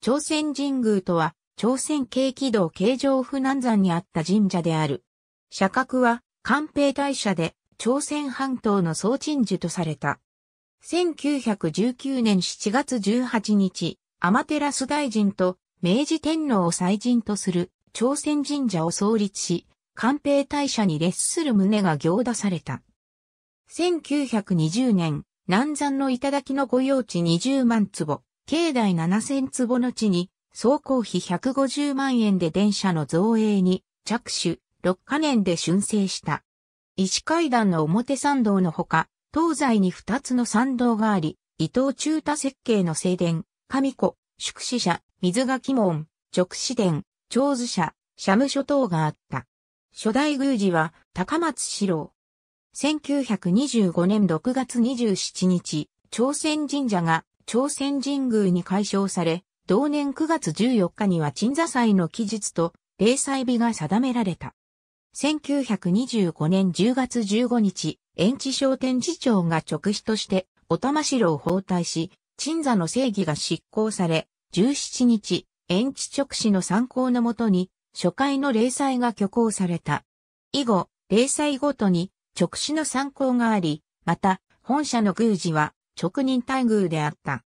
朝鮮神宮とは、朝鮮軽軌道京上府南山にあった神社である。社格は、官兵大社で、朝鮮半島の総鎮守とされた。1919年7月18日、天照大臣と明治天皇を祭神とする朝鮮神社を創立し、官兵大社に列する旨が行出された。1920年、南山の頂の御用地20万坪、境内7000坪の地に、総工費150万円で電車の造営に着手、6カ年で春生した。石階段の表参道のほか、東西に2つの参道があり、伊藤中太設計の正殿、神子、宿死者、水垣門、直子殿、長寿社、社務所等があった。初代宮司は高松四郎。1925年6月27日、朝鮮神社が朝鮮神宮に改称され、同年9月14日には鎮座祭の期日と、霊祭日が定められた。1925年10月15日、延地商店次長が直筆として、お玉城を包帯し、鎮座の正義が執行され、17日、延地直使の参考のもとに、初回の霊祭が挙行された。以後、霊祭ごとに、直使の参考があり、また、本社の宮司は、直任待遇であった。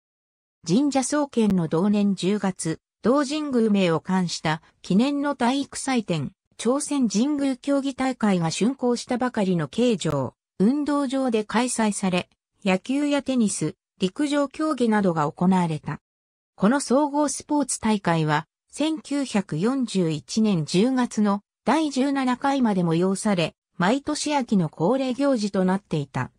神社創建の同年10月、同神宮名を冠した記念の体育祭典、朝鮮神宮競技大会が竣工したばかりの形状、運動場で開催され、野球やテニス、陸上競技などが行われた。この総合スポーツ大会は、1941年10月の第17回まで催され、毎年秋の恒例行事となっていた。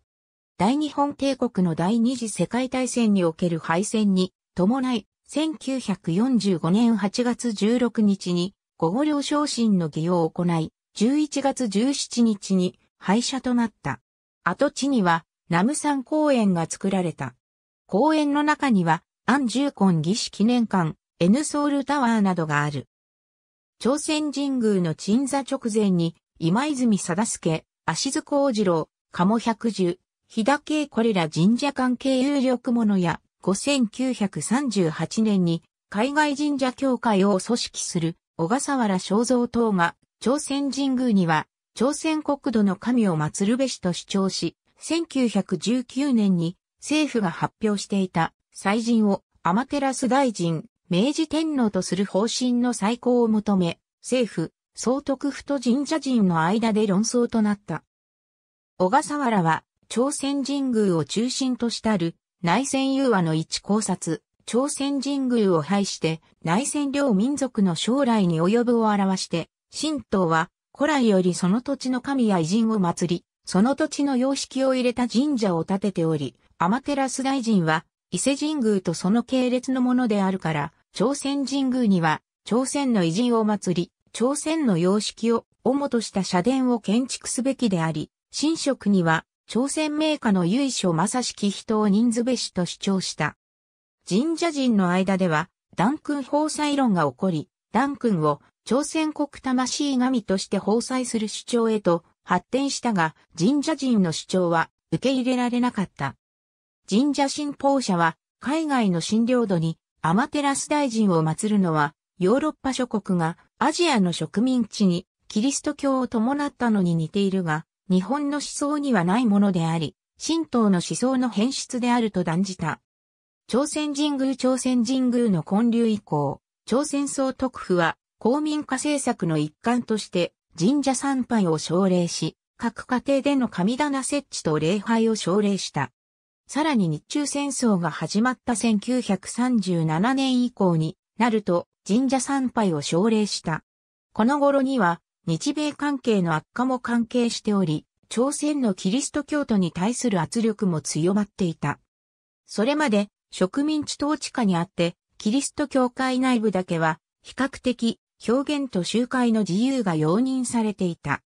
大日本帝国の第二次世界大戦における敗戦に伴い、1945年8月16日に午後両昇進の儀を行い、11月17日に廃車となった。跡地にはナムサン公園が作られた。公園の中には、安コ根儀式記念館、N ソウルタワーなどがある。朝鮮神宮の鎮座直前に、今泉貞助、足津幸次郎、鴨百獣、日田恵これら神社関係有力者や、5938年に海外神社協会を組織する小笠原正蔵等が朝鮮神宮には朝鮮国土の神を祀るべしと主張し、1919年に政府が発表していた祭神を天照大臣、明治天皇とする方針の再考を求め、政府、総督府と神社人の間で論争となった。小笠原は朝鮮神宮を中心としたる内戦融和の一考察、朝鮮神宮を廃して内戦両民族の将来に及ぶを表して、神道は古来よりその土地の神や偉人を祀り、その土地の様式を入れた神社を建てており、天照大神は伊勢神宮とその系列のものであるから、朝鮮神宮には朝鮮の偉人を祀り、朝鮮の様式を主とした社殿を建築すべきであり、神職には朝鮮名家の由緒正しき人を人数べしと主張した。神社人の間では、弾君法祭論が起こり、弾君を朝鮮国魂神として法祭する主張へと発展したが、神社人の主張は受け入れられなかった。神社信奉者は、海外の診療度にアマテラス大臣を祀るのは、ヨーロッパ諸国がアジアの植民地にキリスト教を伴ったのに似ているが、日本の思想にはないものであり、神道の思想の変質であると断じた。朝鮮神宮朝鮮神宮の建立以降、朝鮮総督府は公民化政策の一環として神社参拝を奨励し、各家庭での神棚設置と礼拝を奨励した。さらに日中戦争が始まった1937年以降になると神社参拝を奨励した。この頃には日米関係の悪化も関係しており、朝鮮のキリスト教徒に対する圧力も強まっていた。それまで植民地統治下にあって、キリスト教会内部だけは比較的表現と集会の自由が容認されていた。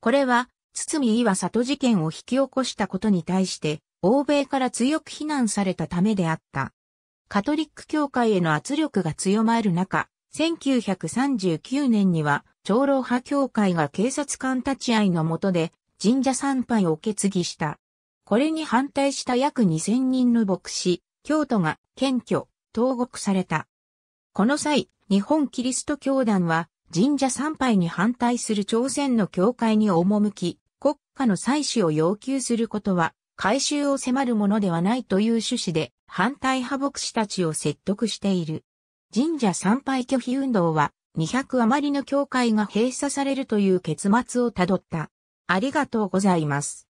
これは、堤岩里事件を引き起こしたことに対して、欧米から強く非難されたためであった。カトリック教会への圧力が強まる中、1939年には、長老派協会が警察官立ち会いの下で神社参拝を受け継ぎした。これに反対した約2000人の牧師、京都が検挙、投獄された。この際、日本キリスト教団は神社参拝に反対する朝鮮の教会に赴き、国家の祭祀を要求することは、改修を迫るものではないという趣旨で、反対派牧師たちを説得している。神社参拝拒否運動は200余りの教会が閉鎖されるという結末をたどった。ありがとうございます。